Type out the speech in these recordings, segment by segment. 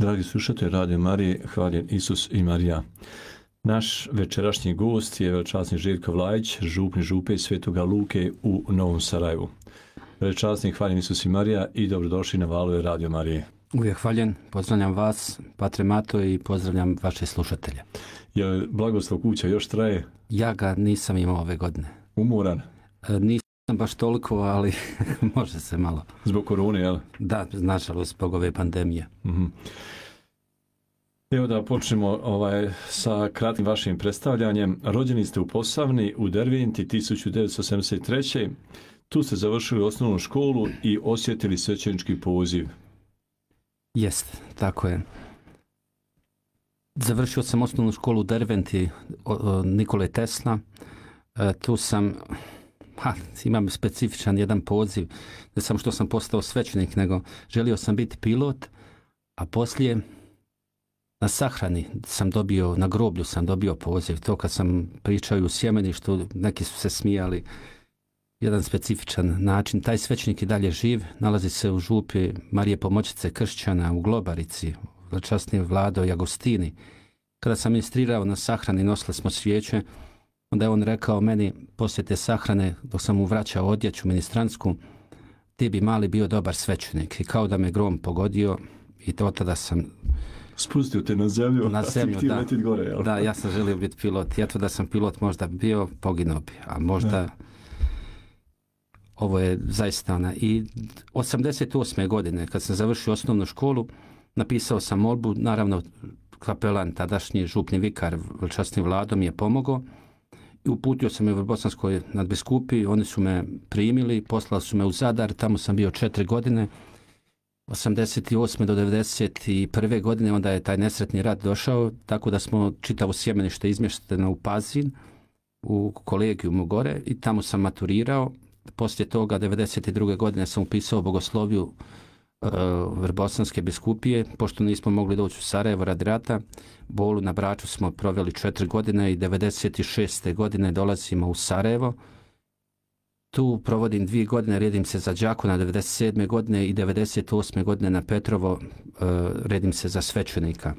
Dragi slušatelji Radio Marije, hvaljen Isus i Marija. Naš večerašnji gost je veličasni Željko Vlajić, župni župe Svetoga Luke u Novom Sarajevu. Veličasni hvaljen Isus i Marija i dobrodošli na valove Radio Marije. Uvijek hvaljen, pozdravljam vas, Patre Mato i pozdravljam vaše slušatelje. Je blagoslov kuća još traje? Ja ga nisam imao ove godine. Umoran? E, Baš toliko, ali može se malo. Zbog korone, jel? Da, nažalost, zbog ove pandemije. Mm -hmm. Evo da počnemo ovaj, sa kratkim vašim predstavljanjem. Rođeni ste u Posavni u Dervinti 1973. Tu ste završili osnovnu školu i osjetili svećenički poziv. Jest, tako je. Završio sam osnovnu školu u Derventi Nikole Tesla. E, tu sam pa imam specifičan jedan poziv, ne samo što sam postao svećenik, nego želio sam biti pilot, a poslije na sahrani sam dobio, na groblju sam dobio poziv. To kad sam pričao i u sjemeništu, neki su se smijali, jedan specifičan način. Taj svećenik i dalje živ, nalazi se u župi Marije Pomoćice Kršćana u Globarici, časni vlado Jagostini. Kada sam ministrirao na sahrani, nosili smo svijeće, Onda je on rekao meni poslije te sahrane dok sam mu vraćao odjeću ministransku, ti bi mali bio dobar svećenik i kao da me grom pogodio i to tada sam spustio te na zemlju, na zemlju da, gore, jel? da, ja sam želio biti pilot. Eto da sam pilot možda bio, poginuo bi, a možda ovo je zaista ona. i 88. godine kad sam završio osnovnu školu napisao sam molbu, naravno kapelan tadašnji župni vikar veličasni vladom je pomogao uputio sam je u Bosanskoj nadbiskupi, oni su me primili, poslali su me u Zadar, tamo sam bio četiri godine. 88. do 91. godine onda je taj nesretni rat došao, tako da smo čitavo sjemenište izmješteno u Pazin, u kolegiju gore i tamo sam maturirao. Poslije toga 92. godine sam upisao bogosloviju E, Vrbosanske biskupije, pošto nismo mogli doći u Sarajevo Rad rata, bolu na Braču smo proveli četiri godine i 96. godine dolazimo u Sarajevo. Tu provodim dvije godine, redim se za Đakona 97. godine i 98. godine na Petrovo, e, redim se za svećenika.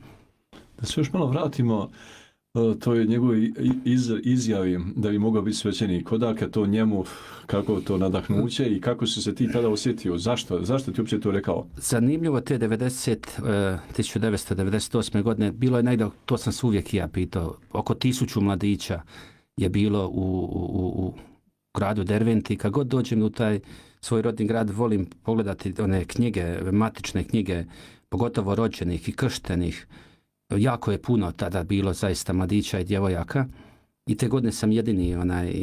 Da se još malo vratimo E, to je njegove izjavim izjavi da bi mogao biti svećenik. Odakle to njemu, kako to nadahnuće i kako si se ti tada osjetio? Zašto? Zašto ti uopće to rekao? Zanimljivo te 90, 1998. E, godine, bilo je negdje, to sam se uvijek ja pitao, oko tisuću mladića je bilo u, u, u gradu Derventi. Kad god dođem u taj svoj rodni grad, volim pogledati one knjige, matične knjige, pogotovo rođenih i krštenih jako je puno tada bilo zaista mladića i djevojaka i te godine sam jedini onaj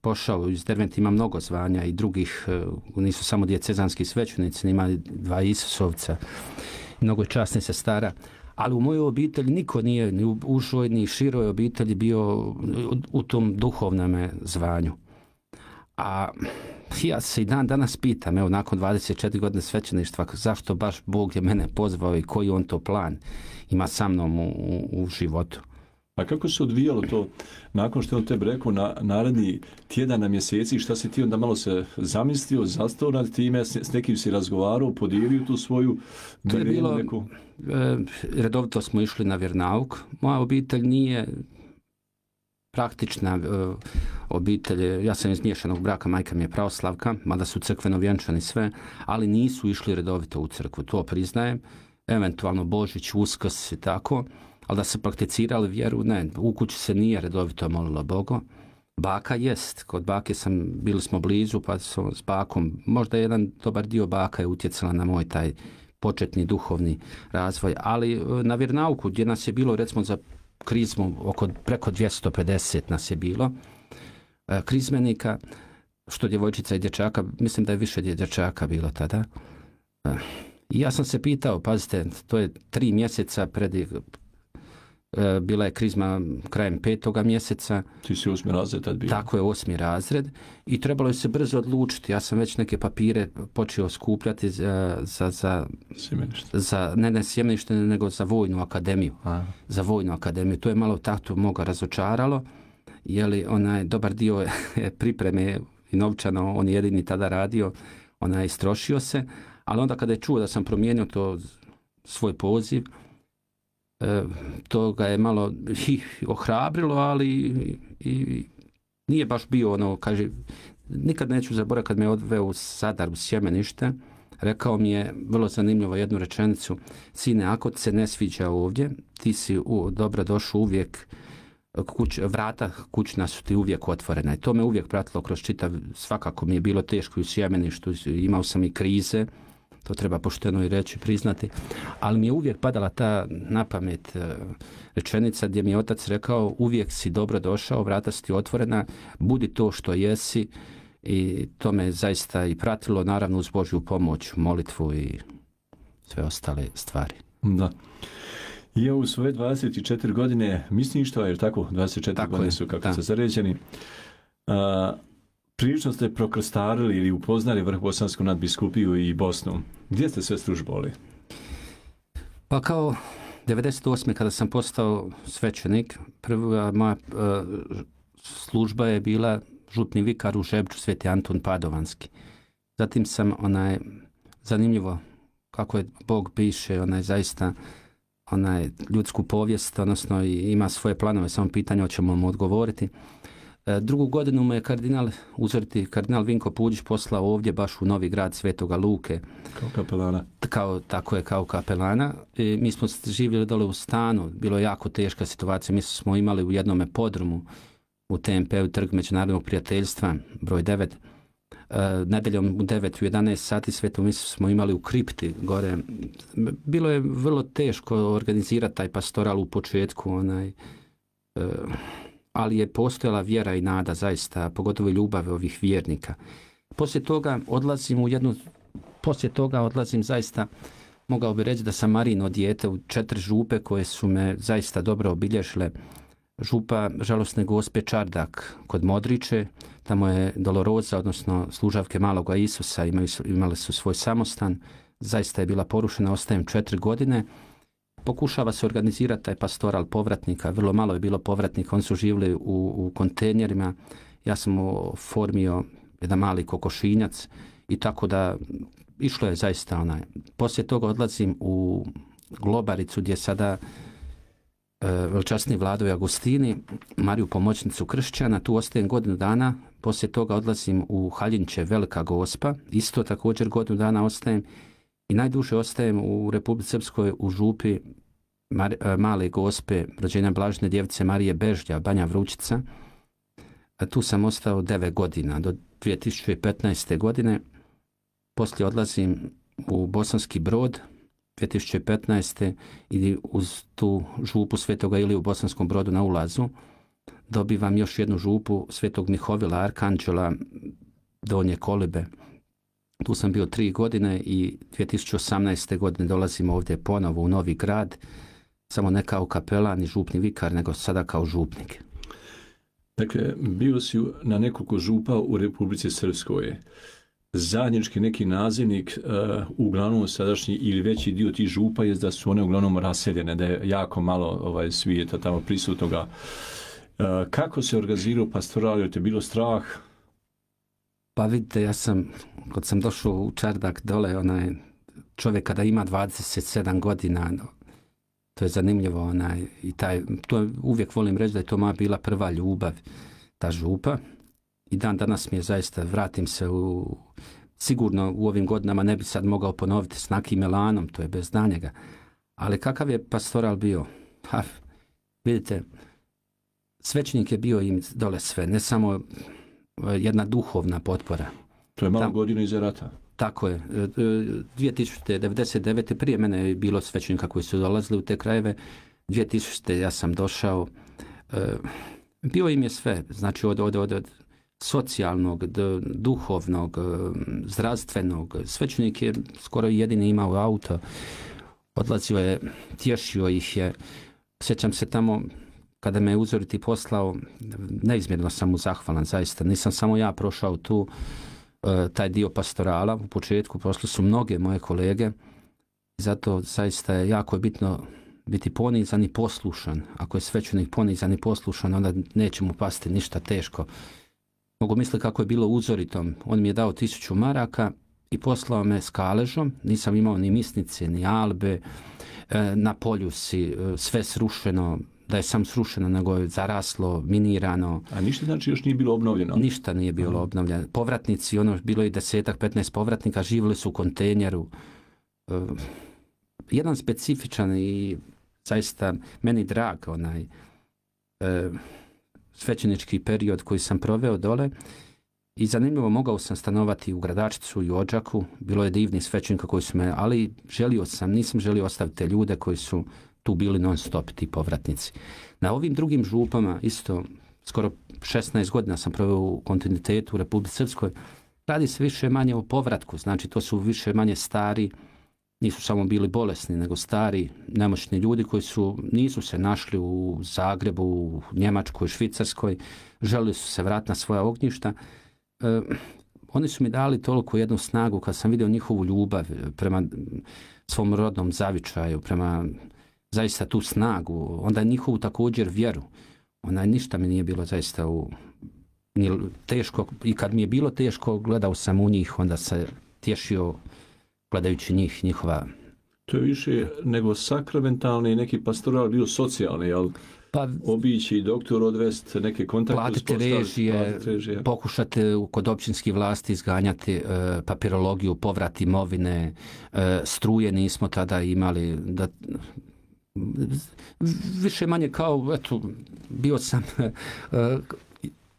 pošao iz Dervent ima mnogo zvanja i drugih, e, nisu samo djecezanski svećunici ima dva Isusovca, mnogo se stara ali u mojoj obitelji niko nije ni u ni široj obitelji bio u tom duhovnom zvanju. A ja se i dan danas pitam, evo nakon 24 godine svećeništva, zašto baš Bog je mene pozvao i koji on to plan ima sa mnom u, u, životu. A kako se odvijalo to nakon što je on tebe rekao na naredni na mjeseci šta si ti onda malo se zamislio, zastao nad time, s, nekim si razgovarao, podijelio tu svoju to neku... e, redovito smo išli na vjernauk. Moja obitelj nije praktična e, obitelj, ja sam iz miješanog braka, majka mi je pravoslavka, mada su crkveno vjenčani sve, ali nisu išli redovito u crkvu, to priznajem eventualno Božić, Uskrs i tako, ali da se prakticirali vjeru, ne, u kući se nije redovito molilo Bogo. Baka jest, kod bake sam, bili smo blizu, pa s bakom, možda jedan dobar dio baka je utjecala na moj taj početni duhovni razvoj, ali e, na vjernauku gdje nas je bilo recimo za krizmu oko, preko 250 nas je bilo e, krizmenika, što djevojčica i dječaka, mislim da je više dječaka bilo tada. E, ja sam se pitao, pazite, to je tri mjeseca pred eh, bila je krizma krajem petoga mjeseca. Ti si osmi razred tad bio. Tako je osmi razred i trebalo je se brzo odlučiti. Ja sam već neke papire počeo skupljati za, za, za ne ne sjemenište, nego za vojnu akademiju. Za vojnu akademiju. To je malo taktu moga razočaralo, li onaj dobar dio pripreme i novčano, on jedini tada radio, onaj istrošio se, ali onda kada je čuo da sam promijenio to svoj poziv, e, to ga je malo i ohrabrilo, ali i, nije baš bio ono, kaže, nikad neću zaboraviti kad me odveo u Sadar, u sjemenište, rekao mi je vrlo zanimljivo jednu rečenicu, sine, ako ti se ne sviđa ovdje, ti si u, dobro došao uvijek, kuć, vrata kućna su ti uvijek otvorena i to me uvijek pratilo kroz čitav, svakako mi je bilo teško u sjemeništu, imao sam i krize, to treba pošteno i reći, priznati, ali mi je uvijek padala ta napamet e, rečenica gdje mi je otac rekao uvijek si dobro došao, vrata si otvorena, budi to što jesi i to me zaista i pratilo, naravno uz Božju pomoć, molitvu i sve ostale stvari. Da. I u svoje 24 godine misništva, jer tako, 24 tako godine su kako su zaređeni, prilično ste prokrastarili ili upoznali Bosansku nadbiskupiju i Bosnu. Gdje ste sve službovali? Pa kao 98. kada sam postao svećenik, prva moja e, služba je bila župni vikar u Šebču, sveti Anton Padovanski. Zatim sam onaj, zanimljivo kako je Bog piše, onaj zaista onaj ljudsku povijest, odnosno ima svoje planove, samo pitanje hoćemo mu odgovoriti E, drugu godinu me je kardinal, uzoriti kardinal Vinko Puđić poslao ovdje baš u Novi grad Svetoga Luke. Kao kapelana. Kao, tako je, kao kapelana. i mi smo živjeli dole u stanu, bilo je jako teška situacija. Mi smo imali u jednome podrumu u TMP-u Trg međunarodnog prijateljstva, broj 9. E, nedeljom u 9 u 11 sati svetu mi smo imali u kripti gore. Bilo je vrlo teško organizirati taj pastoral u početku. Onaj, e, ali je postojala vjera i nada zaista, pogotovo ljubave ovih vjernika. Poslije toga odlazim u jednu, poslije toga odlazim zaista, mogao bi reći da sam Marino dijete u četiri župe koje su me zaista dobro obilješile. Župa žalosne gospe Čardak kod Modriće, tamo je Doloroza, odnosno služavke maloga Isusa, imali su, imali su svoj samostan, zaista je bila porušena, ostajem četiri godine. Pokušava se organizirati taj pastoral povratnika, vrlo malo je bilo povratnika, oni su živjeli u, u kontejnerima, ja sam formio jedan mali kokošinjac i tako da išlo je zaista onaj. Poslije toga odlazim u Globaricu gdje sada e, veličasni Vladovi Agustini, Mariju pomoćnicu Kršćana, tu ostajem godinu dana, poslije toga odlazim u Haljinče Velika Gospa, isto također godinu dana ostajem i najduže ostajem u Republici Srpskoj u župi e, Male Gospe, rođenja Blažne djevce Marije Bežlja, Banja Vrućica. E, tu sam ostao 9 godina, do 2015. godine. Poslije odlazim u Bosanski brod 2015. i uz tu župu Svetoga ili u Bosanskom brodu na ulazu dobivam još jednu župu Svetog Mihovila, Arkanđela, Donje Kolibe tu sam bio tri godine i 2018. godine dolazim ovdje ponovo u Novi grad, samo ne kao kapelan i župni vikar, nego sada kao župnik. Dakle, bio si na nekoliko župa u Republici Srpskoj. Zajednički neki nazivnik, e, uglavnom sadašnji ili veći dio tih župa je da su one uglavnom raseljene, da je jako malo ovaj, svijeta tamo prisutnoga. E, kako se organizirao pastoralio? Te bilo strah? Pa vidite, ja sam kad sam došao u Čardak dole, onaj, čovjek kada ima 27 godina, to je zanimljivo, onaj, i taj, to uvijek volim reći da je to moja bila prva ljubav, ta župa. I dan danas mi je zaista, vratim se u, sigurno u ovim godinama ne bi sad mogao ponoviti s Nakim Elanom, to je bez danjega. Ali kakav je pastoral bio? Ha, vidite, svećnik je bio im dole sve, ne samo e, jedna duhovna potpora. To je malo Tam, iza rata. Tako je. 2099. E, e, prije mene je bilo svećenika koji su dolazili u te krajeve. 2000. ja sam došao. E, bio im je sve. Znači od, od, od, socijalnog, duhovnog, zdravstvenog. Svećenik je skoro jedini imao auto. Odlazio je, tješio ih je. Sjećam se tamo kada me je uzoriti poslao, neizmjerno sam mu zahvalan, zaista. Nisam samo ja prošao tu E, taj dio pastorala u početku prošli su mnoge moje kolege zato zaista je jako bitno biti ponizan i poslušan. Ako je svećenik ponizan i poslušan, onda neće mu pasti ništa teško. Mogu misliti kako je bilo uzoritom. On mi je dao tisuću maraka i poslao me s kaležom. Nisam imao ni misnice, ni albe. E, na polju si, e, sve srušeno, da je sam srušeno nego je zaraslo, minirano. A ništa znači još nije bilo obnovljeno? Ništa nije bilo obnovljeno. Povratnici, ono bilo je desetak, petnaest povratnika, živjeli su u kontejneru. E, jedan specifičan i zaista meni drag onaj e, svećenički period koji sam proveo dole i zanimljivo mogao sam stanovati u Gradačicu i Ođaku, bilo je divni svećenika koji su me, ali želio sam, nisam želio ostaviti te ljude koji su tu bili non stop ti povratnici. Na ovim drugim župama isto skoro 16 godina sam proveo u kontinuitetu u Republici Srpskoj, radi se više manje o povratku, znači to su više manje stari, nisu samo bili bolesni, nego stari, nemoćni ljudi koji su, nisu se našli u Zagrebu, u Njemačkoj, Švicarskoj, želili su se vratiti na svoja ognjišta. E, oni su mi dali toliko jednu snagu kad sam vidio njihovu ljubav prema svom rodnom zavičaju, prema zaista tu snagu, onda njihovu također vjeru. Ona ništa mi nije bilo zaista u, teško i kad mi je bilo teško gledao sam u njih, onda se tješio gledajući njih, njihova to je više nego sakramentalni, neki pastoral bio socijalni, ali pa, obići doktor, odvest neke kontakte. Platiti režije, pokušati e, kod općinskih vlasti izganjati e, papirologiju, povrat imovine, e, struje nismo tada imali, da, više manje kao, eto, bio sam e,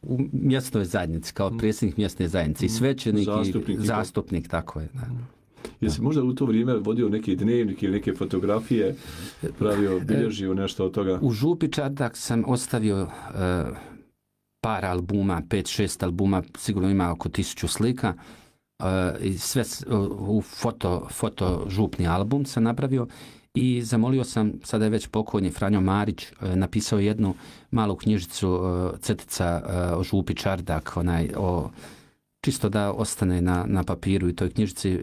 u mjesnoj zajednici, kao mm. predsjednik mjesne zajednice i mm. svećenik zastupnik, i zastupnik, tako je. Da. Mm. Jesi možda u to vrijeme vodio neki dnevnik ili neke fotografije, pravio, e, bilježio nešto od toga? U Župi Čardak sam ostavio e, par albuma, pet, šest albuma, sigurno ima oko tisuću slika. I sve u foto, foto župni album sam napravio i zamolio sam, sada je već pokojni Franjo Marić, e, napisao jednu malu knjižicu e, Cetica e, o župi Čardak, onaj, o, čisto da ostane na, na papiru i toj knjižici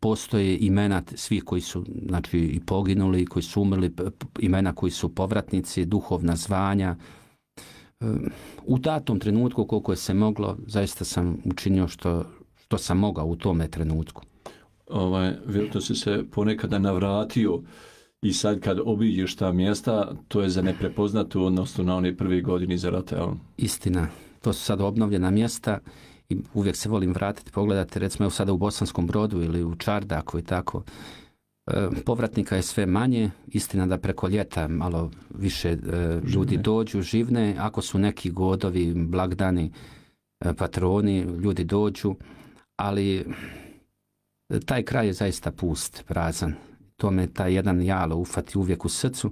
postoje imena svih koji su znači, i poginuli, koji su umrli, imena koji su povratnici, duhovna zvanja, u datom trenutku koliko je se moglo, zaista sam učinio što, što sam mogao u tome trenutku ovaj, vjerojatno si se ponekada navratio i sad kad obiđeš ta mjesta, to je za neprepoznatu odnosno na one prvi godini za rata. Istina, to su sad obnovljena mjesta i uvijek se volim vratiti, pogledati recimo evo sada u Bosanskom brodu ili u Čardaku i tako. E, povratnika je sve manje, istina da preko ljeta malo više e, ljudi dođu, živne, ako su neki godovi, blagdani, e, patroni, ljudi dođu, ali taj kraj je zaista pust, prazan. To me taj jedan jalo ufati uvijek u srcu,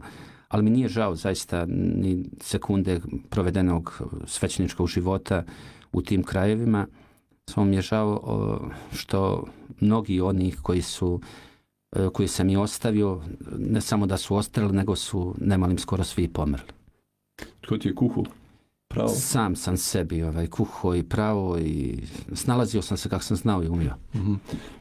ali mi nije žao zaista ni sekunde provedenog svećničkog života u tim krajevima. Samo mi je žao što mnogi onih koji su e, koji sam i ostavio, ne samo da su ostali, nego su nemalim skoro svi pomrli. Tko ti je kuhu? pravo? Sam sam sebi ovaj, kuho i pravo i snalazio sam se kako sam znao i umio. Mm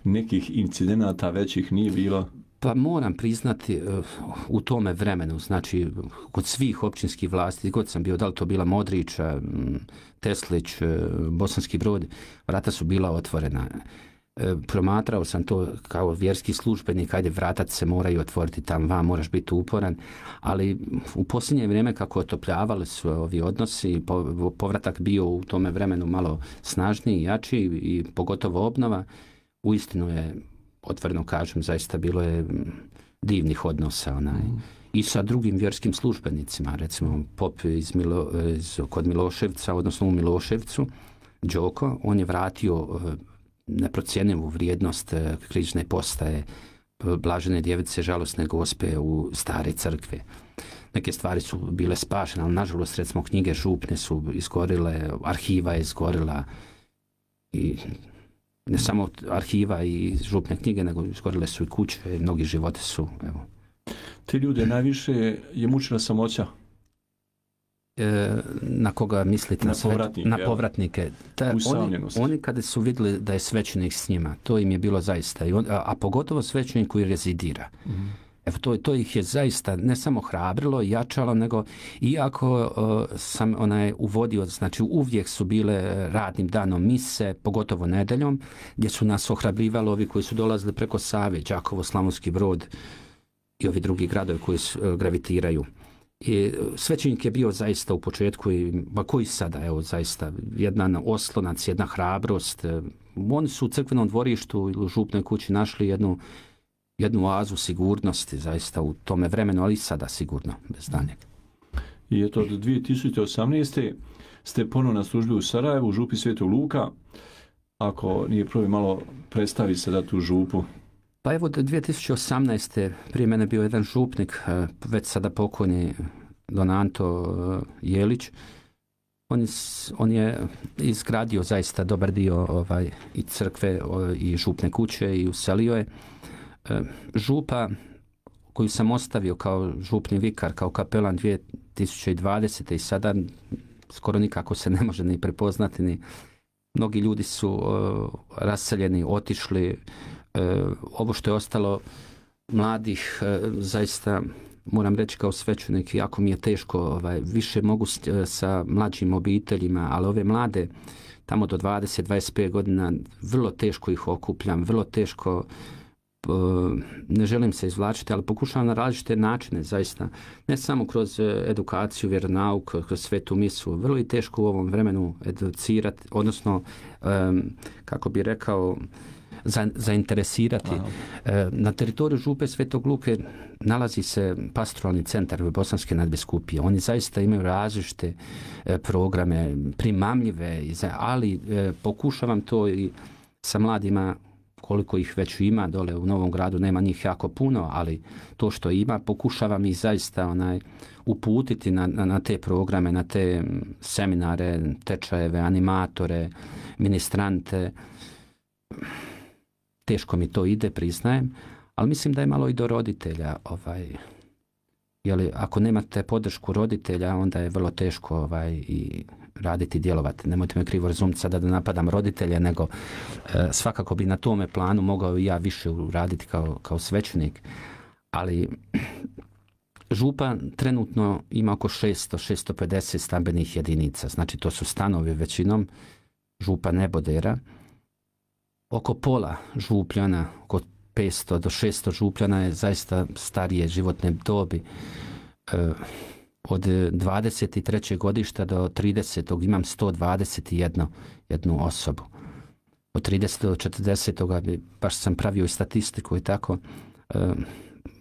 Nekih incidenata većih nije bilo? Pa moram priznati eh, u tome vremenu, znači kod svih općinskih vlasti, god sam bio, da li to bila Modrića, mm, Teslić, eh, Bosanski brod, vrata su bila otvorena. E, promatrao sam to kao vjerski službenik, ajde vratat se moraju otvoriti tam van, moraš biti uporan, ali u posljednje vrijeme kako otopljavali su ovi odnosi, povratak bio u tome vremenu malo snažniji, jači i pogotovo obnova, uistinu je, otvoreno kažem, zaista bilo je divnih odnosa onaj. I sa drugim vjerskim službenicima, recimo pop iz, Milo, kod Miloševca, odnosno u Miloševcu, Đoko, on je vratio e, neprocjenjivu vrijednost e, križne postaje Blažene djevice žalostne gospe u stare crkve. Neke stvari su bile spašene, ali nažalost recimo knjige župne su izgorile, arhiva je izgorila i ne samo arhiva i župne knjige, nego izgorile su i kuće, mnogi živote su. Evo. Te ljude najviše je mučila samoća. E, na koga mislite? Na, povratnike. Na povratnike. oni, kada su vidjeli da je svećenik s njima, to im je bilo zaista, I a, pogotovo svećenik koji rezidira. Mhm. Evo, to, to ih je zaista ne samo hrabrilo, jačalo, nego iako sam onaj uvodio, znači uvijek su bile radnim danom mise, pogotovo nedeljom, gdje su nas ohrabrivali ovi koji su dolazili preko Save, Đakovo, Slavonski brod i ovi drugi gradovi koji e, gravitiraju. I svećenik je bio zaista u početku, i, ba koji sada, evo zaista, jedna oslonac, jedna hrabrost. Oni su u crkvenom dvorištu ili u župnoj kući našli jednu, jednu oazu sigurnosti zaista u tome vremenu, ali i sada sigurno, bez danjeg. I eto, od 2018. ste ponovno na službi u Sarajevu, u župi Svetog Luka. Ako nije prvi malo predstavi se da tu župu. Pa evo 2018. prije mene bio jedan župnik, e, već sada pokojni Donanto e, Jelić. On je, on je izgradio zaista dobar dio ovaj, i crkve i župne kuće i uselio je. E, župa koju sam ostavio kao župni vikar, kao kapelan 2020. i sada skoro nikako se ne može ni prepoznati ni mnogi ljudi su raseljeni, otišli, Eh, ovo što je ostalo mladih eh, zaista moram reći kao svećenik jako mi je teško ovaj, više mogu eh, sa mlađim obiteljima ali ove mlade tamo do 20-25 godina vrlo teško ih okupljam vrlo teško ne želim se izvlačiti, ali pokušavam na različite načine, zaista. Ne samo kroz edukaciju, vjeronauk, kroz svetu misu. Vrlo je teško u ovom vremenu educirati, odnosno, kako bi rekao, zainteresirati. E, na teritoriju Župe Svetog Luke nalazi se pastoralni centar Bosanske nadbiskupije. Oni zaista imaju različite e, programe, primamljive, ali e, pokušavam to i sa mladima koliko ih već ima dole u Novom gradu, nema njih jako puno, ali to što ima pokušavam ih zaista onaj, uputiti na, na, na te programe, na te seminare, tečajeve, animatore, ministrante teško mi to ide, priznajem, ali mislim da je malo i do roditelja, ovaj, ako nemate podršku roditelja, onda je vrlo teško ovaj, i raditi, djelovati. Nemojte me krivo razumjeti sada da napadam roditelje, nego e, svakako bi na tome planu mogao i ja više uraditi kao, kao svećenik, ali župa trenutno ima oko 600-650 stambenih jedinica, znači to su stanovi većinom, župa nebodera oko pola župljana, oko 500 do 600 župljana je zaista starije životne dobi. E, od 23. godišta do 30. imam 121 jednu osobu. Od 30. do 40. baš sam pravio i statistiku i tako. E,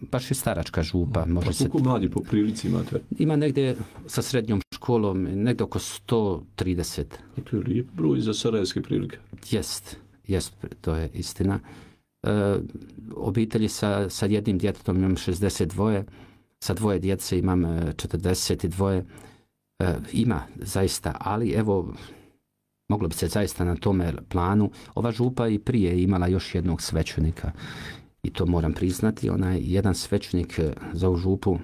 baš je staračka župa. Pa može koliko se... mladi po prilici imate? Ima negdje sa srednjom školom, negdje oko 130. Dakle, lijep broj za sarajevske prilike. Jest jest, to je istina. E, obitelji sa, sa jednim djetetom imam 62, sa dvoje djece imam 42, e, e, ima zaista, ali evo, moglo bi se zaista na tome planu, ova župa i prije imala još jednog svećenika i to moram priznati, onaj jedan svećenik e, za ovu župu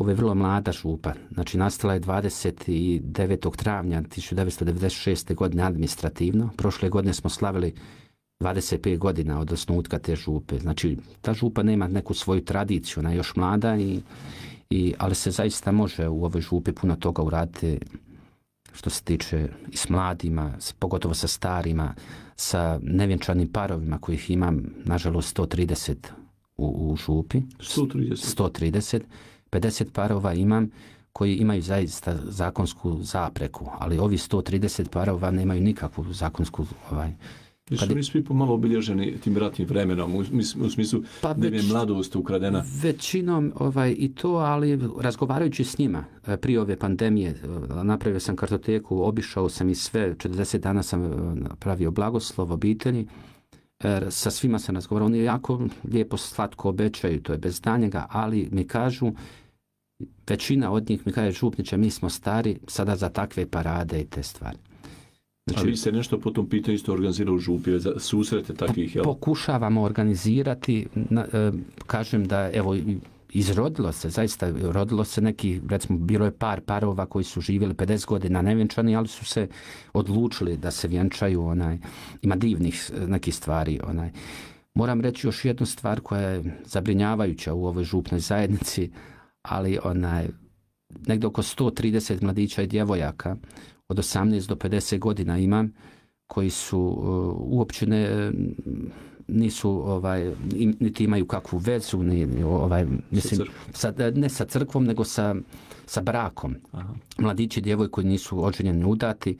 ovo je vrlo mlada župa, znači nastala je 29. travnja 1996. godine administrativno. Prošle godine smo slavili 25 godina od osnutka te župe. Znači, ta župa nema neku svoju tradiciju, ona je još mlada, i, i, ali se zaista može u ovoj župi puno toga uraditi što se tiče i s mladima, pogotovo sa starima, sa nevjenčanim parovima kojih imam, nažalost, 130 u, u župi. 130. 130 50 parova imam koji imaju zaista zakonsku zapreku, ali ovi 130 parova nemaju nikakvu zakonsku ovaj, kad... Mi pomalo obilježeni tim ratnim vremenom, u, u smislu pa da je mladost ukradena? Većinom ovaj, i to, ali razgovarajući s njima e, prije ove pandemije, e, napravio sam kartoteku, obišao sam i sve, 40 dana sam e, pravio blagoslov obitelji, E, sa svima sam razgovarao, oni jako lijepo slatko obećaju, to je bez danjega, ali mi kažu, većina od njih mi kaže, župniče, mi smo stari sada za takve parade i te stvari. Znači, vi ste nešto po tom pitanju isto organizirali u župi, za susrete takvih, jel? Pokušavamo organizirati, e, kažem da, evo, izrodilo se, zaista rodilo se neki, recimo bilo je par parova koji su živjeli 50 godina nevjenčani, ali su se odlučili da se vjenčaju, onaj, ima divnih e, nekih stvari, onaj. Moram reći još jednu stvar koja je zabrinjavajuća u ovoj župnoj zajednici, ali onaj, negdje oko 130 mladića i djevojaka od 18 do 50 godina imam, koji su e, uopće ne, nisu ovaj niti imaju kakvu vezu ni ovaj mislim sa, ne sa crkvom nego sa, sa brakom. Mladići djevoj koji nisu oženjeni udati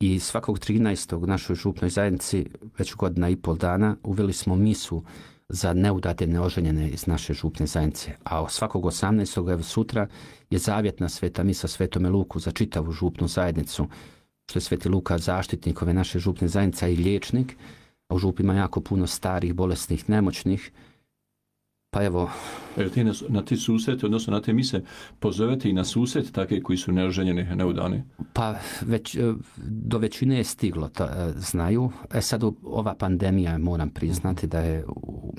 i svakog 13. našoj župnoj zajednici već godina i pol dana uveli smo misu za neudate neoženjene iz naše župne zajednice. A svakog 18. sutra je zavjetna sveta misa svetome Luku za čitavu župnu zajednicu, što je sveti Luka zaštitnik ove naše župne zajednice i liječnik a u župima jako puno starih, bolesnih, nemoćnih. Pa evo... Jer ti na, ti te odnosno na te mise, pozovete i na susret take koji su neoženjeni, neudani? Pa već, e, do većine je stiglo, to e, znaju. E sad ova pandemija, moram priznati, da je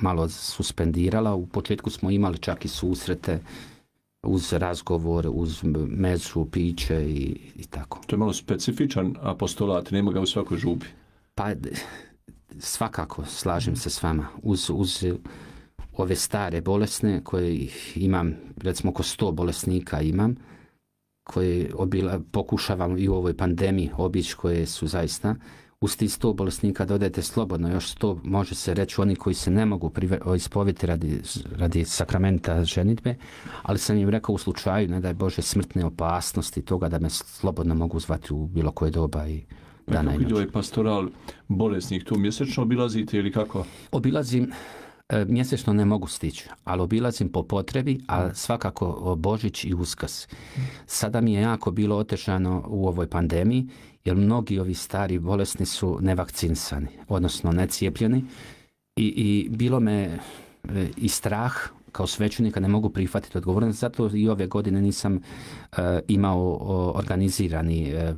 malo suspendirala. U početku smo imali čak i susrete uz razgovor, uz mezu, piće i, i tako. To je malo specifičan apostolat, nema ga u svakoj župi. Pa svakako slažem se s vama uz, uz ove stare bolesne koje imam recimo oko sto bolesnika imam koje obila, pokušavam i u ovoj pandemiji obići koje su zaista uz tih sto bolesnika dodajte slobodno još sto može se reći oni koji se ne mogu ispoviti radi, radi sakramenta ženitbe ali sam im rekao u slučaju ne daj Bože smrtne opasnosti toga da me slobodno mogu zvati u bilo koje doba i da, Kako je pastoral bolesnih tu mjesečno obilazite ili kako? Obilazim e, mjesečno ne mogu stići, ali obilazim po potrebi, a svakako Božić i Uskrs. Sada mi je jako bilo otežano u ovoj pandemiji, jer mnogi ovi stari bolesni su nevakcinsani, odnosno necijepljeni i, i bilo me e, i strah kao svećenika ne mogu prihvatiti odgovornost, zato i ove godine nisam e, imao organizirani e,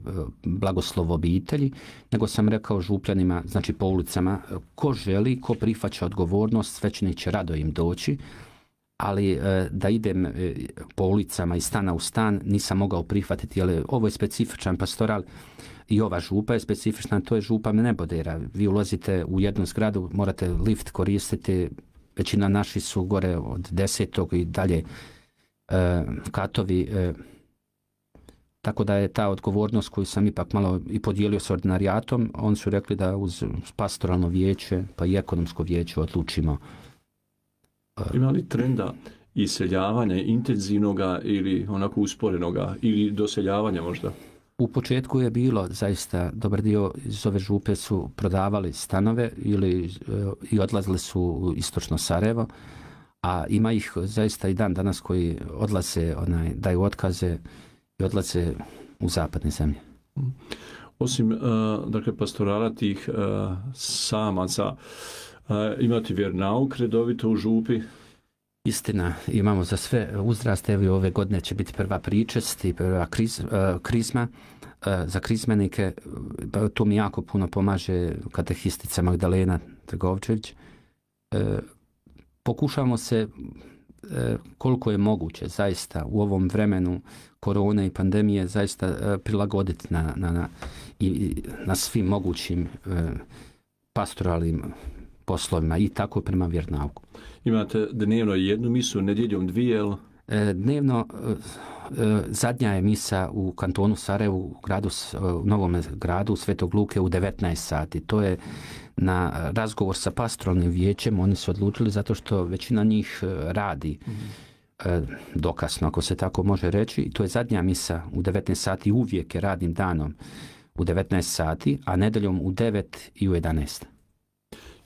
blagoslov obitelji, nego sam rekao župljanima, znači po ulicama, ko želi, ko prihvaća odgovornost, svećenik će rado im doći, ali e, da idem po ulicama iz stana u stan nisam mogao prihvatiti, jer ovo je specifičan pastoral i ova župa je specifična, to je župa nebodera. Vi ulazite u jednu zgradu, morate lift koristiti, većina naših su gore od desetog i dalje e, katovi, e, tako da je ta odgovornost koju sam ipak malo i podijelio s ordinarijatom, oni su rekli da uz pastoralno vijeće pa i ekonomsko vijeće odlučimo. E. Ima li trenda iseljavanja intenzivnoga ili onako usporenoga ili doseljavanja možda? U početku je bilo zaista dobar dio iz ove župe su prodavali stanove ili e, i odlazili su u istočno Sarajevo, a ima ih zaista i dan danas koji odlaze, onaj, daju otkaze i odlaze u zapadne zemlje. Osim e, dakle pastorala tih e, samaca, imati vjernauk redovito u župi, Istina, imamo za sve uzraste, evo ove godine će biti prva pričest i prva e, krizma e, za krizmenike. To pa mi jako puno pomaže katehistica Magdalena Trgovčević. E, pokušamo se koliko je moguće zaista u ovom vremenu korone i pandemije zaista prilagoditi na, na, na, i, na svim mogućim pastoralnim poslovima i tako prema vjernavku. Imate dnevno jednu misu, nedjeljom dvije, e, Dnevno e, e, zadnja je misa u kantonu Sarajevu, u gradu, u Novom gradu Svetog Luke u 19 sati. To je na razgovor sa pastoralnim vijećem, oni su odlučili zato što većina njih radi dokasno, ako se tako može reći. I to je zadnja misa u 19 sati, uvijek je radnim danom u 19 sati, a nedeljom u 9 i u 11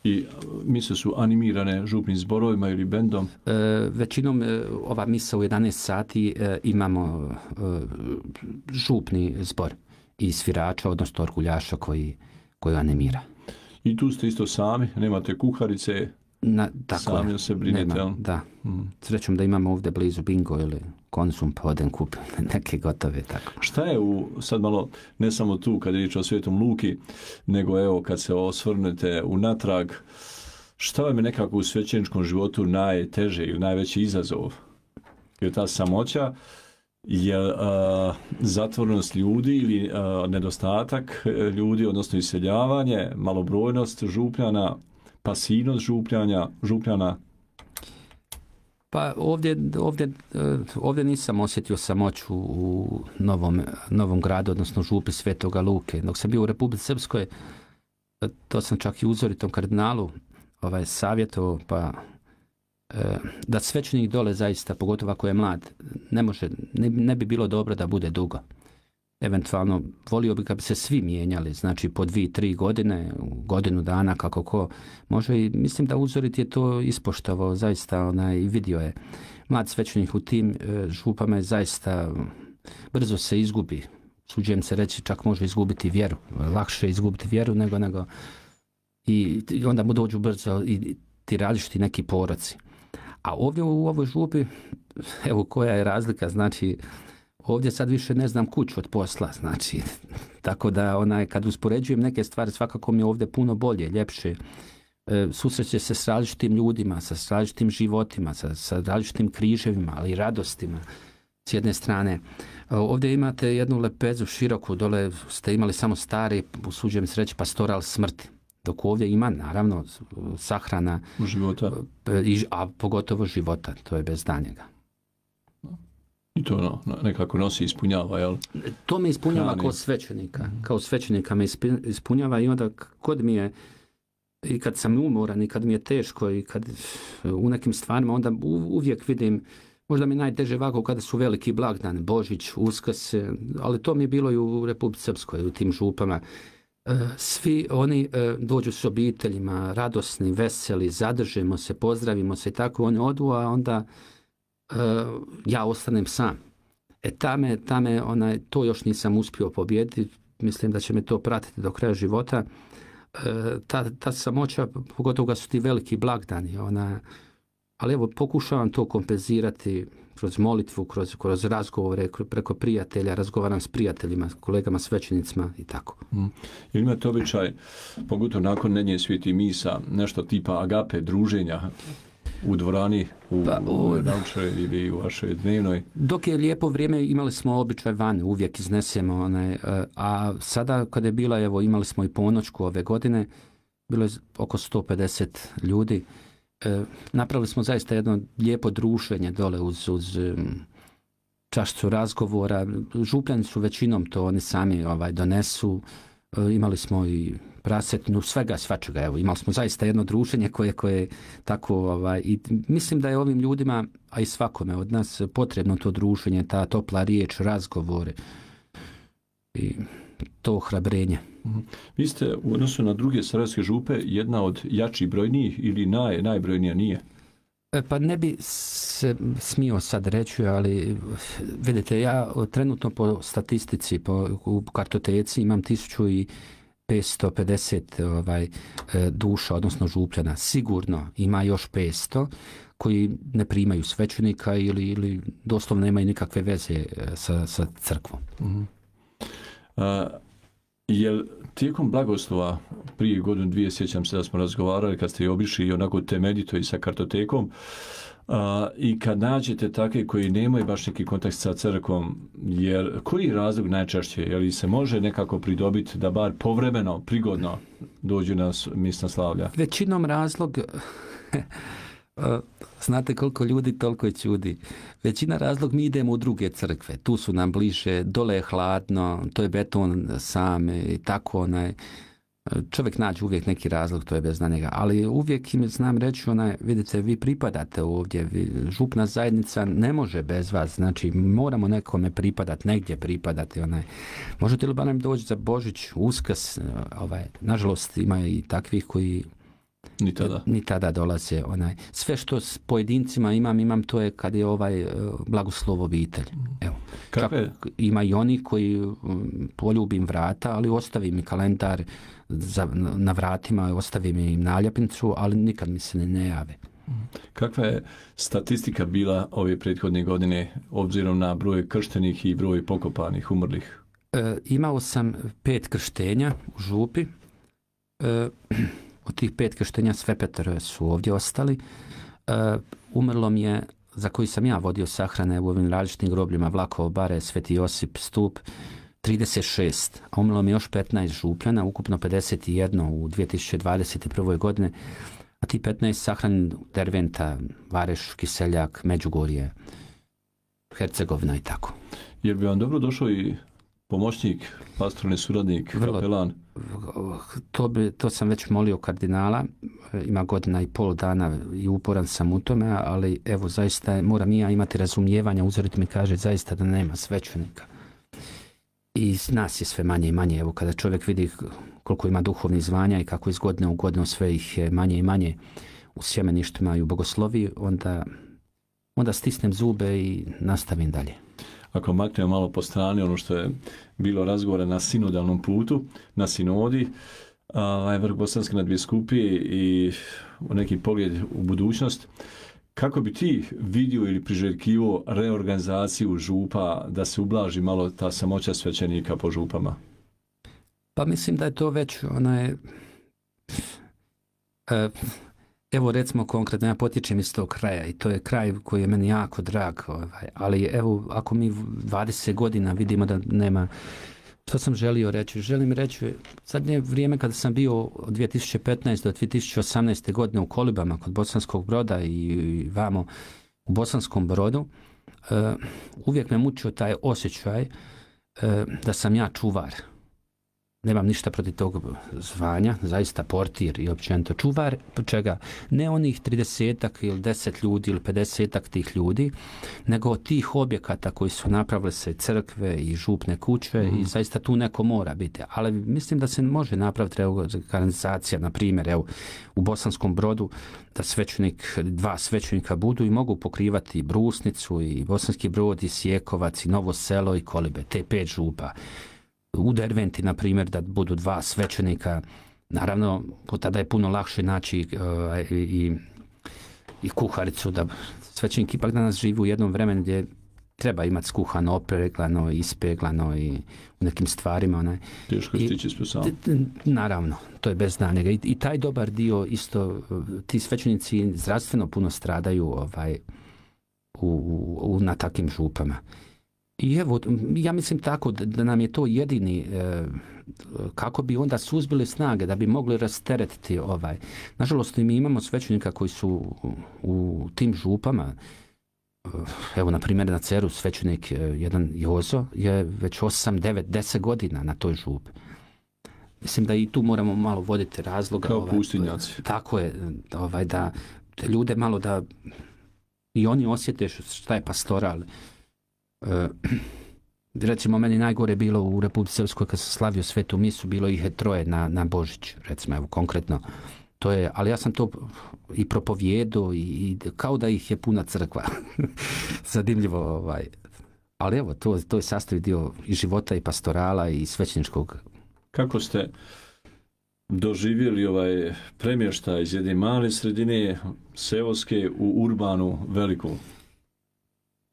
i mise su animirane župnim zborovima ili bendom? E, većinom e, ova misa u 11 sati e, imamo e, župni zbor i svirača, odnosno orguljaša koji, koji animira. I tu ste isto sami, nemate kuharice, na, tako se brinete, Da. Mm. Srećom da imamo ovdje blizu bingo ili konsum, pa odem kupim neke gotove. Tako. Šta je u, sad malo, ne samo tu kad je riječ o Svetom Luki, nego evo kad se osvrnete u natrag, šta vam je nekako u svećeničkom životu najteže i najveći izazov? Je ta samoća, je e, zatvornost ljudi ili e, nedostatak ljudi, odnosno iseljavanje, malobrojnost župljana, pasivnost župljanja, župljana? Pa ovdje, ovdje, eh, ovdje nisam osjetio samoću u novom, novom gradu, odnosno župi Svetoga Luke. Dok sam bio u Republici Srpskoj, eh, to sam čak i uzoritom kardinalu ovaj, savjetovao, pa eh, da svećenik dole zaista, pogotovo ako je mlad, ne može, ne, ne bi bilo dobro da bude dugo eventualno volio bi kad bi se svi mijenjali, znači po dvi, tri godine, godinu dana kako ko može i mislim da uzorit je to ispoštovao zaista onaj i vidio je. Mlad svećenik u tim e, župama je zaista brzo se izgubi. Suđujem se reći čak može izgubiti vjeru. Lakše izgubiti vjeru nego nego i onda mu dođu brzo i ti različiti neki poraci. A ovdje u ovoj župi, evo koja je razlika, znači ovdje sad više ne znam kuću od posla, znači, tako da onaj, kad uspoređujem neke stvari, svakako mi je ovdje puno bolje, ljepše, e, susreće se s različitim ljudima, sa različitim životima, sa, različitim križevima, ali i radostima, s jedne strane. E, ovdje imate jednu lepezu široku, dole ste imali samo stari, usuđujem se reći, pastoral smrti. Dok ovdje ima, naravno, sahrana života. E, a pogotovo života, to je bez danjega. I to ono, nekako nosi ispunjava, jel? To me ispunjava kao svećenika. Kao svećenika me ispunjava i onda kod mi je i kad sam umoran i kad mi je teško i kad u nekim stvarima onda uvijek vidim Možda mi najteže ovako kada su veliki blagdan, Božić, Uskas, ali to mi je bilo i u Republici Srpskoj, u tim župama. E, svi oni e, dođu s obiteljima, radosni, veseli, zadržemo se, pozdravimo se i tako, oni odu, a onda ja ostanem sam. E tame, tame to još nisam uspio pobijediti, mislim da će me to pratiti do kraja života. E, ta, ta samoća, pogotovo kad su ti veliki blagdani, ona, ali evo pokušavam to kompenzirati kroz molitvu, kroz, kroz razgovore, preko prijatelja, razgovaram s prijateljima, kolegama svećenicima i tako. Mm. imate običaj, pogotovo nakon nednje svijeti misa, nešto tipa agape, druženja? u dvorani, u, pa, u ili u vašoj dnevnoj? Dok je lijepo vrijeme imali smo običaj van, uvijek iznesemo. One, a sada kada je bila, evo imali smo i ponoćku ove godine, bilo je oko 150 ljudi. E, napravili smo zaista jedno lijepo drušenje dole uz, uz čašcu razgovora. Župljani su većinom to oni sami ovaj, donesu. E, imali smo i prasetnu, svega svačega. Evo, imali smo zaista jedno druženje koje, koje tako, ovaj, i mislim da je ovim ljudima, a i svakome od nas, potrebno to druženje, ta topla riječ, razgovore i to ohrabrenje. Mhm. Vi ste u odnosu na druge sarajevske župe jedna od jačih brojnijih ili naj, najbrojnija nije? E, pa ne bi se smio sad reći, ali vidite, ja trenutno po statistici, po u kartoteci imam tisuću i 550 ovaj, e, duša, odnosno župljana. Sigurno ima još 500 koji ne primaju svećenika ili, ili doslovno nemaju nikakve veze e, sa, sa crkvom. Uh mhm. -huh. jel tijekom blagoslova prije godinu dvije sjećam se da smo razgovarali kad ste i obišli i onako temeljito i sa kartotekom i kad nađete takve koji nemaju baš neki kontakt sa crkvom, jer koji je razlog najčešće? Je se može nekako pridobiti da bar povremeno, prigodno dođu na misna slavlja? Većinom razlog... Znate koliko ljudi, toliko je čudi. Većina razlog mi idemo u druge crkve. Tu su nam bliže, dole je hladno, to je beton sam i tako onaj. Čovjek nađe uvijek neki razlog, to je bez njega, ali uvijek im znam reći, ona, vidite, vi pripadate ovdje, župna zajednica ne može bez vas, znači moramo nekome pripadat, negdje pripadati. Onaj. Možete li barem doći za Božić, uskas, ovaj, nažalost ima i takvih koji ni tada. Ni tada dolaze onaj. Sve što s pojedincima imam, imam to je kad je ovaj e, blagoslov obitelj. Evo. ima i oni koji poljubim vrata, ali ostavi mi kalendar za, na vratima, ostavim im naljepnicu, ali nikad mi se ne, ne jave. Kakva je statistika bila ove prethodne godine obzirom na broj krštenih i broj pokopanih, umrlih? E, imao sam pet krštenja u župi. E, od tih pet krštenja sve petere su ovdje ostali. E, umrlo mi je, za koji sam ja vodio sahrane u ovim različitim grobljima, Vlakovo bare, Sveti Josip, Stup, 36, a umrlo mi još 15 župljana, ukupno 51 u 2021. godine, a ti 15 sahran Derventa, Vareš, Kiseljak, Međugorje, Hercegovina i tako. Jer bi vam dobro došao i pomoćnik, pastorni suradnik, Vrlo, kapelan? To, bi, to sam već molio kardinala, ima godina i pol dana i uporan sam u tome, ali evo zaista moram i ja imati razumijevanja, uzorit mi kaže zaista da nema svećenika i nas je sve manje i manje. Evo, kada čovjek vidi koliko ima duhovnih zvanja i kako iz godine u godinu sve ih je manje i manje u sjemeništima i u bogoslovi, onda, onda stisnem zube i nastavim dalje. Ako maknemo malo po strani ono što je bilo razgovore na sinodalnom putu, na sinodi, a, Vrh Bosanske nadbiskupije i neki pogled u budućnost, kako bi ti vidio ili priželjkivo reorganizaciju župa da se ublaži malo ta samoća svećenika po župama? Pa mislim da je to već onaj e, evo recimo konkretno ja potičem iz tog kraja i to je kraj koji je meni jako drag, ovaj, ali evo ako mi 20 godina vidimo da nema što sam želio reći? Želim reći, zadnje vrijeme kada sam bio od 2015. do 2018. godine u Kolibama kod Bosanskog broda i vamo u Bosanskom brodu, e, uvijek me mučio taj osjećaj e, da sam ja čuvar nemam ništa protiv tog zvanja, zaista portir i općenito čuvar, čega ne onih 30 ili 10 ljudi ili 50 tih ljudi, nego tih objekata koji su napravile se crkve i župne kuće i mhm. zaista tu neko mora biti. Ali mislim da se može napraviti organizacija, na primjer, evo, u Bosanskom brodu da svećenik, dva svećenika budu i mogu pokrivati Brusnicu i Bosanski brod i Sjekovac i Novo selo i Kolibe, te pet župa u Derventi, na primjer, da budu dva svećenika, naravno, tada je puno lakše naći e, i, i kuharicu, da svećenik ipak danas živi u jednom vremenu gdje treba imati skuhano, opreglano, ispeglano i u nekim stvarima. Ne. Teško stići Naravno, to je bez danega. I, I, taj dobar dio isto, e, ti svećenici zdravstveno puno stradaju ovaj, u, na takvim župama. I evo, ja mislim tako da nam je to jedini e, kako bi onda suzbili snage, da bi mogli rasteretiti ovaj. Nažalost, mi imamo svećenika koji su u, tim župama, e, evo na primjer na Ceru svećenik e, jedan Jozo je već 8, 9, 10 godina na toj župi. Mislim da i tu moramo malo voditi razloga. Kao ovaj, Tako je, ovaj, da ljude malo da i oni osjete šta je pastoral e, recimo meni najgore bilo u Republici Srpskoj kad sam slavio svetu misu, bilo ih je troje na, na Božić, recimo, evo konkretno. To je, ali ja sam to i propovjedo i, kao da ih je puna crkva. Zadimljivo ovaj. Ali evo, to, to je sastoj dio i života i pastorala i svećničkog. Kako ste doživjeli ovaj premještaj iz jedne male sredine seoske u urbanu veliku?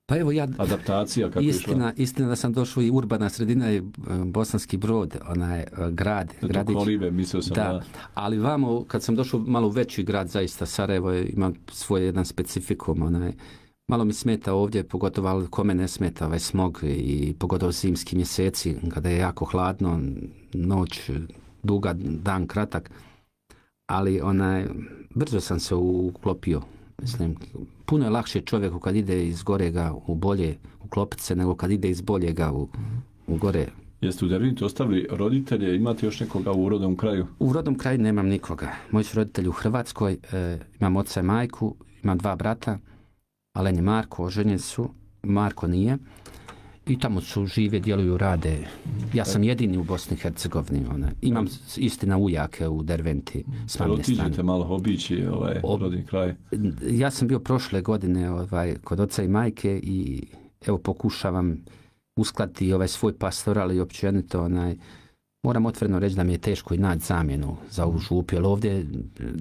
Pa evo ja... Adaptacija kako istina, Istina da sam došao i urbana sredina je e, Bosanski brod, onaj e, grad. mislio sam da, Ali vamo, kad sam došao malo veći grad, zaista Sarajevo je, ima svoj jedan specifikum, onaj, Malo mi smeta ovdje, pogotovo ali kome ne smeta ovaj smog i pogotovo zimski mjeseci, kada je jako hladno, noć duga, dan kratak, ali onaj, brzo sam se uklopio Mislim, puno je lakše čovjeku kad ide iz gorega u bolje u klopice nego kad ide iz boljega u, u gore. Jeste u Derviti ostavili roditelje, imate još nekoga u rodom kraju? U rodom kraju nemam nikoga. Moji su roditelji u Hrvatskoj, e, imam oca i majku, imam dva brata, Alen je Marko, oženjen su, Marko nije i tamo su, žive, djeluju, rade. Ja sam jedini u Bosni i Hercegovini. Ona. Imam istina ujake u Derventi. S otiđete malo obići ovaj, kraj? Ja sam bio prošle godine ovaj, kod oca i majke i evo pokušavam uskladiti ovaj svoj pastor, i općenito onaj, Moram otvoreno reći da mi je teško i naći zamjenu za ovu župu, jer ovdje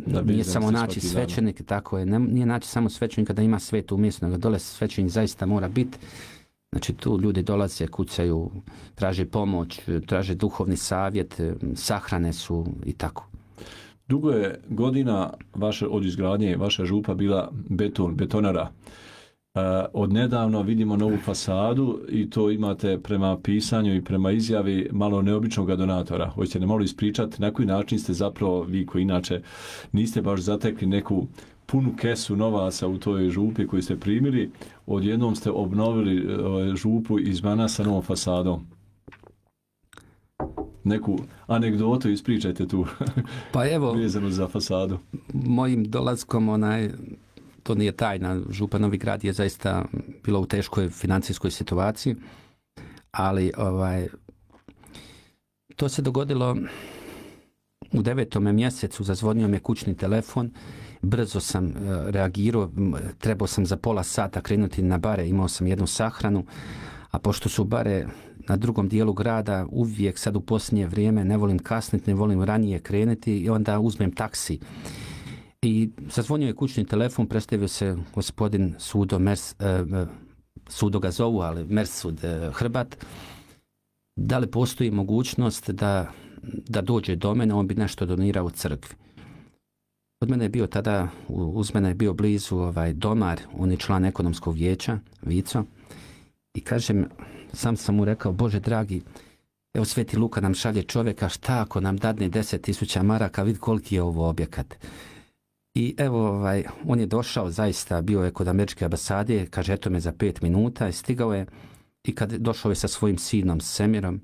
eh, nije samo naći svećenik, tako je, nije naći samo svećenika da ima svetu nego dole svećenik zaista mora biti Znači tu ljudi dolaze, kucaju, traže pomoć, traže duhovni savjet, e, sahrane su i tako. Dugo je godina vaše, od izgradnje vaša župa bila beton, betonara. E, od nedavno vidimo novu fasadu i to imate prema pisanju i prema izjavi malo neobičnog donatora. Hoćete ne malo ispričati na koji način ste zapravo, vi koji inače niste baš zatekli neku punu kesu novaca u toj župi koju ste primili, odjednom ste obnovili ovaj, župu iz sa novom fasadom. Neku anegdotu ispričajte tu. Pa evo, vezano za fasadu. Mojim dolaskom onaj to nije tajna, Župa Novi Grad je zaista bilo u teškoj financijskoj situaciji, ali ovaj to se dogodilo u devetome mjesecu, zazvonio mi kućni telefon brzo sam e, reagirao, trebao sam za pola sata krenuti na bare, imao sam jednu sahranu, a pošto su bare na drugom dijelu grada, uvijek sad u posljednje vrijeme ne volim kasniti, ne volim ranije krenuti i onda uzmem taksi. I zazvonio je kućni telefon, predstavio se gospodin Sudo Mers, eh, Sudo ga zovu, ali Mersud e, Hrbat. Da li postoji mogućnost da, da dođe do mene, on bi nešto donirao u crkvi. Od mene je bio tada, uz mene je bio blizu ovaj domar, on je član ekonomskog vijeća, Vico, i kažem, sam sam mu rekao, Bože dragi, evo Sveti Luka nam šalje čovjeka, šta ako nam dadne 10.000 maraka, vid koliki je ovo objekat. I evo, ovaj, on je došao, zaista bio je kod američke ambasade, kaže, eto me za pet minuta, i stigao je, i kad došao je sa svojim sinom Semirom,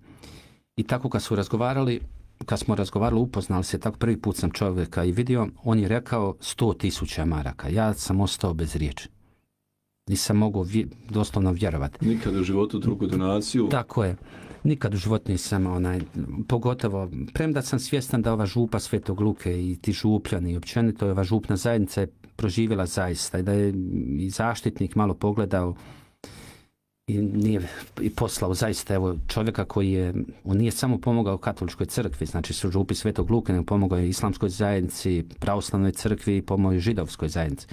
i tako kad su razgovarali, kad smo razgovarali, upoznali se, tako prvi put sam čovjeka i vidio, on je rekao sto tisuća maraka. Ja sam ostao bez riječi. Nisam mogao doslovno vjerovati. Nikad u životu drugu donaciju. Tako je. Nikad u životu nisam, onaj, pogotovo, premda sam svjestan da ova župa Svetog Luke i ti župljani i općenito, ova župna zajednica je proživjela zaista i da je i zaštitnik malo pogledao i nije i poslao zaista evo čovjeka koji je on nije samo pomogao katoličkoj crkvi znači su župi Svetog Luke, nego pomogao je islamskoj zajednici pravoslavnoj crkvi i pomogao je židovskoj zajednici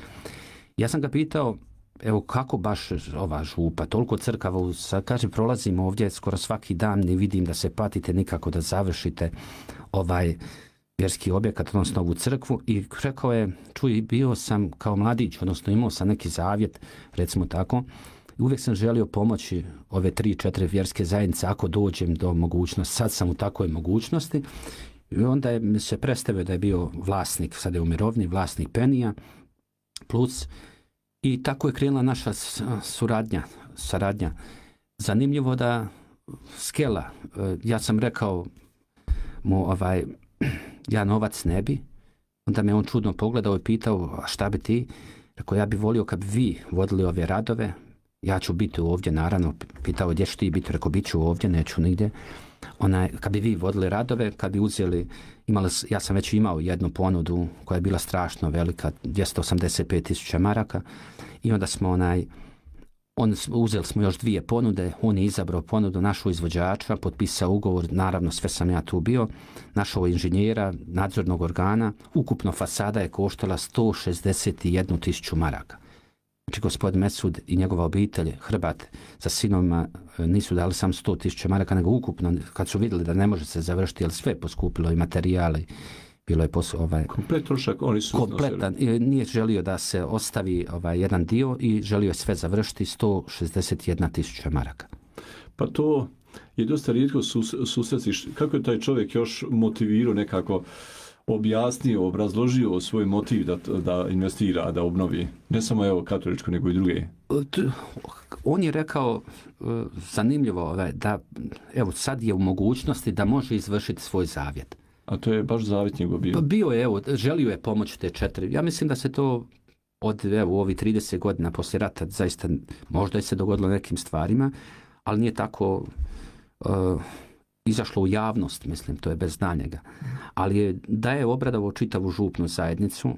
ja sam ga pitao evo kako baš ova župa toliko crkava sad kaže prolazim ovdje skoro svaki dan ne vidim da se patite nikako da završite ovaj vjerski objekat, odnosno ovu crkvu i rekao je, čuj, bio sam kao mladić, odnosno imao sam neki zavjet, recimo tako, uvijek sam želio pomoći ove tri, četiri vjerske zajednice ako dođem do mogućnosti. Sad sam u takvoj mogućnosti. I onda mi se predstavio da je bio vlasnik, sad je umirovni, vlasnik Penija, plus i tako je krenula naša suradnja, saradnja. Zanimljivo da Skela, e, ja sam rekao mu ovaj, ja novac ne bi, onda me on čudno pogledao i pitao, a šta bi ti? Rekao, ja bi volio kad bi vi vodili ove radove, ja ću biti ovdje, naravno, pitao gdje ću ti biti, rekao bit ću ovdje, neću nigdje. Onaj, kad bi vi vodili radove, kad bi uzeli, imali, ja sam već imao jednu ponudu koja je bila strašno velika, 285 tisuća maraka i onda smo onaj, on, uzeli smo još dvije ponude, on je izabrao ponudu našu izvođača, potpisao ugovor, naravno sve sam ja tu bio, našao inženjera, nadzornog organa, ukupno fasada je koštala 161 tisuću maraka. Znači, gospod Mesud i njegova obitelj, Hrbat, sa sinovima e, nisu dali sam 100.000 maraka, nego ukupno, kad su vidjeli da ne može se završiti, jer sve poskupilo i materijali, bilo je pos, ovaj, komplet trošak oni su kompletan nije želio da se ostavi ovaj jedan dio i želio je sve završiti 161.000 maraka. Pa to je dosta rijetko susreciš. Kako je taj čovjek još motivirao nekako objasnio, obrazložio svoj motiv da, da investira, da obnovi? Ne samo evo katoličko, nego i druge. On je rekao, e, zanimljivo, da evo sad je u mogućnosti da može izvršiti svoj zavjet. A to je baš zavjet njegov bio? Pa bio je, evo, želio je pomoći te četiri. Ja mislim da se to od evo, ovi 30 godina poslije rata zaista možda je se dogodilo nekim stvarima, ali nije tako e, izašlo u javnost, mislim, to je bez danjega. Ali je, da je obradao čitavu župnu zajednicu,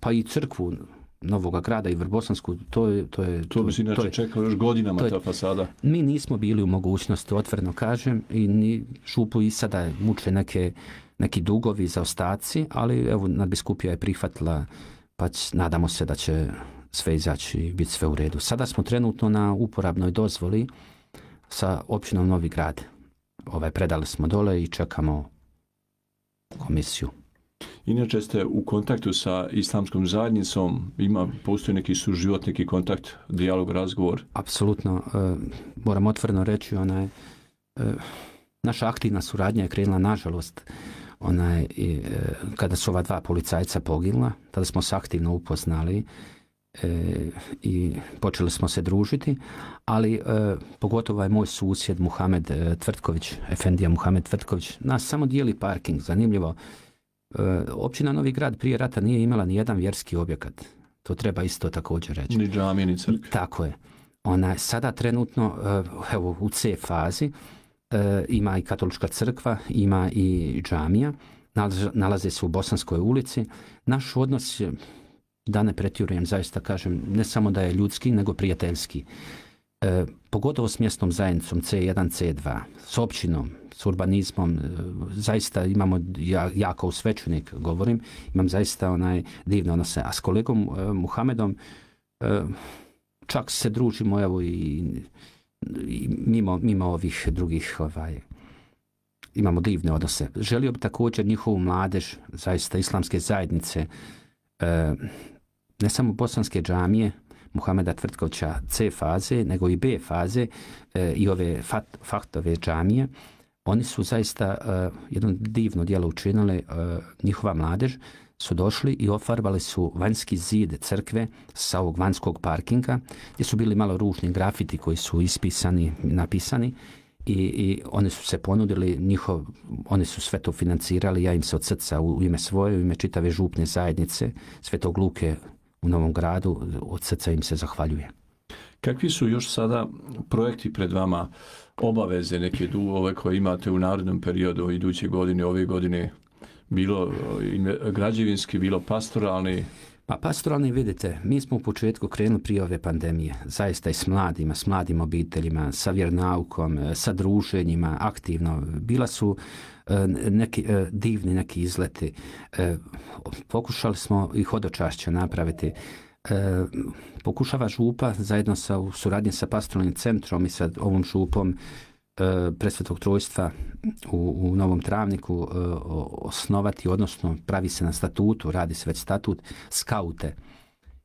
pa i crkvu Novoga grada i Vrbosansku, to je... To, je, to bi inače čekao još godinama je, ta fasada. Mi nismo bili u mogućnosti, otvoreno kažem, i ni župu i sada muče neki dugovi za ostaci, ali evo, nadbiskupija je prihvatila, pa nadamo se da će sve izaći i biti sve u redu. Sada smo trenutno na uporabnoj dozvoli sa općinom Novi grad ovaj, predali smo dole i čekamo komisiju. Inače ste u kontaktu sa islamskom zajednicom, ima, postoji neki suživot, neki kontakt, dijalog, razgovor? Apsolutno, e, moram otvoreno reći, onaj, e, naša aktivna suradnja je krenula, nažalost, onaj, e, kada su ova dva policajca poginula, tada smo se aktivno upoznali E, i počeli smo se družiti, ali e, pogotovo je ovaj moj susjed Muhamed e, Tvrtković, Efendija Muhamed Tvrtković, nas samo dijeli parking, zanimljivo. Općina Novi Grad prije rata nije imala ni jedan vjerski objekat. To treba isto također reći. Ni džamije, ni crkve. Tako je. Ona je sada trenutno evo, u C fazi ima i katolička crkva, ima i džamija. Nalaze se u Bosanskoj ulici. Naš odnos da ne pretjerujem, zaista kažem, ne samo da je ljudski, nego prijateljski. E, pogotovo s mjesnom zajednicom C1, C2, s općinom, s urbanizmom, e, zaista imamo, ja, ja kao svećenik govorim, imam zaista onaj divne odnose. A s kolegom e, Muhamedom čak se družimo evo i, mimo, mimo ovih drugih ovaj, imamo divne odnose. Želio bi također njihovu mladež, zaista islamske zajednice, ne samo bosanske džamije, Muhameda Tvrtkovića C faze, nego i B faze e, i ove fat, faktove džamije, oni su zaista e, jedno divno djelo učinili, e, njihova mladež su došli i ofarbali su vanjski zid crkve sa ovog vanjskog parkinga, gdje su bili malo ružni grafiti koji su ispisani, napisani i, i oni su se ponudili, njihov, oni su sve to financirali, ja im se od srca u, u ime svoje, u ime čitave župne zajednice, Svetog Luke u Novom gradu, od srca im se zahvaljuje. Kakvi su još sada projekti pred vama, obaveze neke dugove koje imate u narodnom periodu, iduće godine, ove godine, bilo građevinski, bilo pastoralni? Pa pastoralni vidite, mi smo u početku krenuli prije ove pandemije, zaista i s mladima, s mladim obiteljima, sa vjernaukom, sa druženjima, aktivno. Bila su E, neki e, divni neki izleti. E, pokušali smo i hodočašće napraviti. pokušava župa zajedno sa u suradnji sa pastoralnim centrom i sa ovom župom presvetog trojstva u, u Novom Travniku osnovati, odnosno pravi se na statutu, radi se već statut, skaute.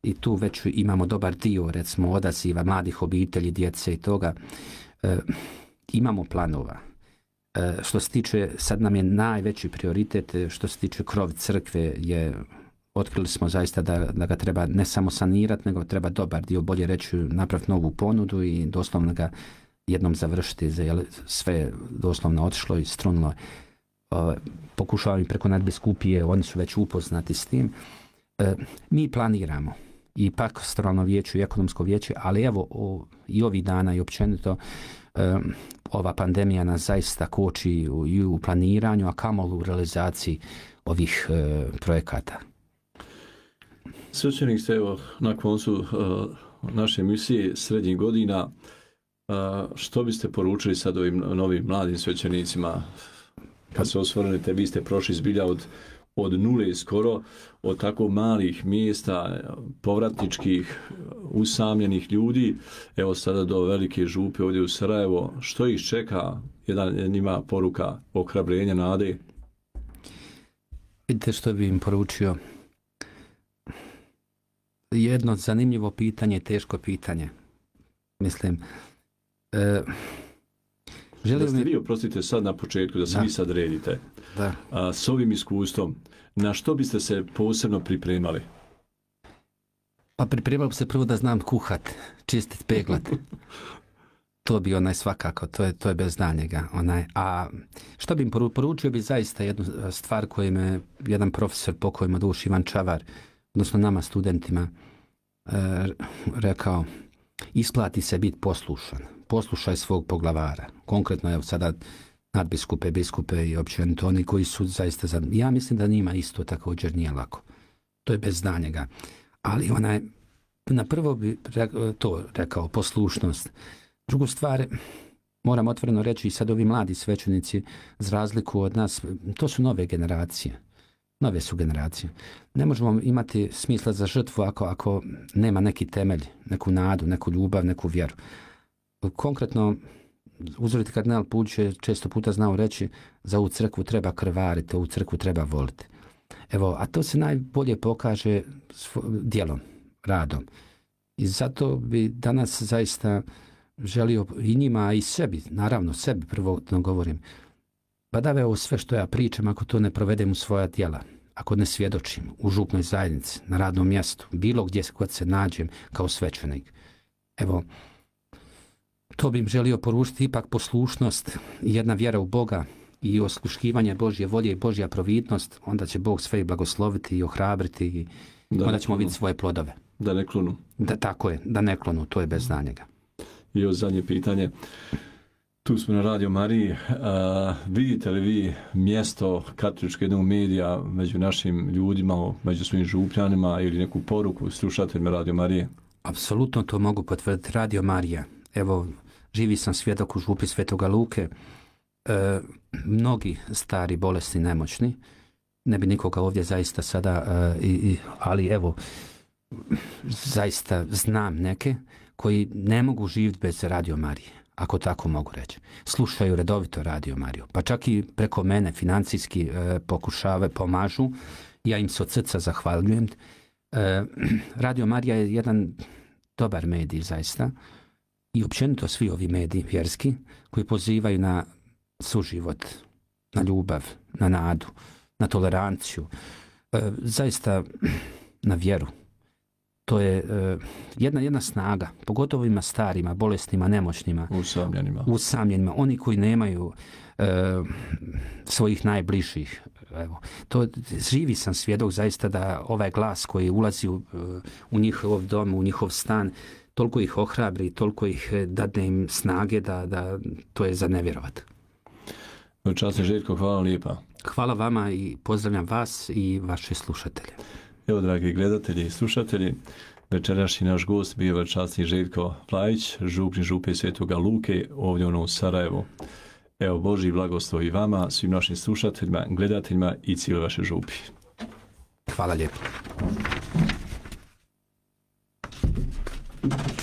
I tu već imamo dobar dio, recimo, odaziva mladih obitelji, djece i toga. imamo planova E, što se tiče, sad nam je najveći prioritet e, što se tiče krov crkve je otkrili smo zaista da, da ga treba ne samo sanirati, nego treba dobar dio, bolje reći, napraviti novu ponudu i doslovno ga jednom završiti, jer sve doslovno otišlo i strunilo. E, pokušavam i preko nadbiskupije, oni su već upoznati s tim. Mi planiramo, i strano vijeću i ekonomsko vijeće, ali evo o, i ovih dana i općenito ova pandemija nas zaista koči i u, u planiranju, a kamoli u realizaciji ovih projekata. Svećenik ste evo na koncu e, naše emisije srednjih godina. Eh, što biste poručili sad ovim novim mladim svećenicima kad se osvrnete, vi ste prošli zbilja od od nule skoro, od tako malih mjesta, povratničkih, usamljenih ljudi, evo sada do velike župe ovdje u Sarajevo, što ih čeka, jedan njima poruka okrabrenja, nade? Vidite što bi im poručio. Jedno zanimljivo pitanje, teško pitanje. Mislim, e, Želim... Da ste vi, oprostite, sad na početku, da se da. vi sad redite. Da. s ovim iskustvom, na što biste se posebno pripremali? Pa pripremao se prvo da znam kuhat, čistit, peglat. to bi onaj svakako, to je, to je bez daljnjega. Onaj. A što bi im poručio bi zaista jednu e, stvar koju me jedan profesor kojima duši, Ivan Čavar, odnosno nama studentima, e, rekao, isplati se biti poslušan poslušaj svog poglavara. Konkretno je sada nadbiskupe, biskupe i općenito oni koji su zaista... Za... Ja mislim da njima isto također nije lako. To je bez danjega. Ali je na prvo bi to rekao, poslušnost. Drugu stvar, moram otvoreno reći i sad ovi mladi svećenici, za razliku od nas, to su nove generacije. Nove su generacije. Ne možemo imati smisla za žrtvu ako, ako nema neki temelj, neku nadu, neku ljubav, neku vjeru konkretno uzoriti kardinal Puć je često puta znao reći za ovu crkvu treba krvariti, ovu crkvu treba voliti. Evo, a to se najbolje pokaže Dijelom, radom. I zato bi danas zaista želio i njima, i sebi, naravno sebi prvotno govorim, badave pa ovo sve što ja pričam ako to ne provedem u svoja tijela, ako ne svjedočim u župnoj zajednici, na radnom mjestu, bilo gdje kod se nađem kao svećenik. Evo, to bi im želio poručiti ipak poslušnost, i jedna vjera u Boga i osluškivanje Božje volje i Božja providnost, onda će Bog sve i blagosloviti i ohrabriti i da onda ćemo vidjeti svoje plodove. Da ne klonu. Da, tako je, da ne klonu, to je bez znanjega. I još zadnje pitanje. Tu smo na Radio Mariji. E, vidite li vi mjesto katoličkog jednog medija među našim ljudima, među svojim župljanima ili neku poruku slušateljima Radio Marije? Apsolutno to mogu potvrditi. Radio Marija. Evo, Živi sam svjedok u župi Svetoga Luke. E, mnogi stari, bolesni, nemoćni. Ne bi nikoga ovdje zaista sada, e, i, ali evo, zaista znam neke koji ne mogu živjeti bez Radio Marije, ako tako mogu reći. Slušaju redovito Radio Mariju, pa čak i preko mene financijski e, pokušave, pomažu. Ja im se od srca zahvaljujem. E, Radio Marija je jedan dobar medij zaista i općenito svi ovi mediji vjerski koji pozivaju na suživot, na ljubav, na nadu, na toleranciju, e, zaista na vjeru. To je e, jedna, jedna snaga, pogotovo ima starima, bolesnima, nemoćnima. Usamljenima. Usamljenima, oni koji nemaju e, svojih najbližih. Evo, to, živi sam svjedok zaista da ovaj glas koji ulazi u, u njihov dom, u njihov stan, toliko ih ohrabri, toliko ih eh, dadne im snage da, da to je za nevjerovat. Časno Željko, hvala lijepa. Hvala vama i pozdravljam vas i vaše slušatelje. Evo, dragi gledatelji i slušatelji, večerašnji naš gost bio je časni Željko Plajić, župni župe Svetoga Luke, ovdje ono u Sarajevu. Evo, Boži blagoslov i vama, svim našim slušateljima, gledateljima i cijeloj vaše župi. Hvala lijepo. Thank you.